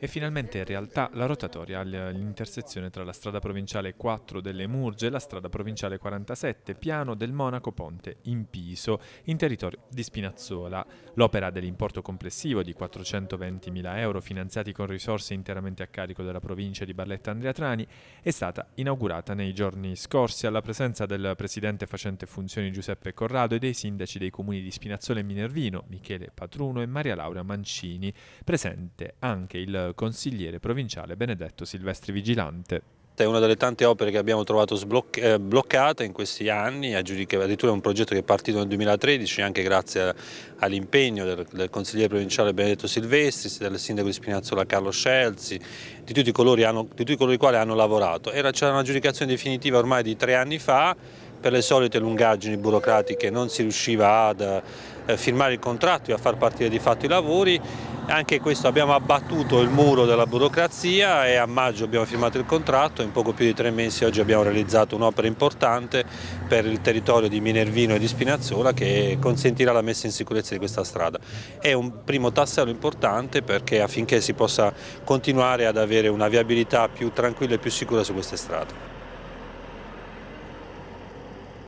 e finalmente in realtà la rotatoria all'intersezione tra la strada provinciale 4 delle Murge e la strada provinciale 47 piano del Monaco Ponte in Piso in territorio di Spinazzola. L'opera dell'importo complessivo di 420.000 euro finanziati con risorse interamente a carico della provincia di Barletta Andrea Trani è stata inaugurata nei giorni scorsi alla presenza del presidente facente funzioni Giuseppe Corrado e dei sindaci dei comuni di Spinazzola e Minervino, Michele Patruno e Maria Laura Mancini, presente anche il consigliere provinciale Benedetto Silvestri Vigilante è una delle tante opere che abbiamo trovato sblocc eh, bloccata in questi anni, addirittura è un progetto che è partito nel 2013 anche grazie all'impegno del, del, consigliere provinciale Benedetto Silvestri, del sindaco di Spinazzola Carlo Scelzi, di tutti, hanno, di tutti coloro i quali hanno lavorato. C'era una giudicazione definitiva ormai di tre anni fa, per le solite lungaggini burocratiche non si riusciva ad eh, firmare il contratto e a far partire di fatto i lavori anche questo abbiamo abbattuto il muro della burocrazia e a maggio abbiamo firmato il contratto, in poco più di tre mesi oggi abbiamo realizzato un'opera importante per il territorio di Minervino e di Spinazzola che consentirà la messa in sicurezza di questa strada. È un primo tassello importante perché affinché si possa continuare ad avere una viabilità più tranquilla e più sicura su queste strade.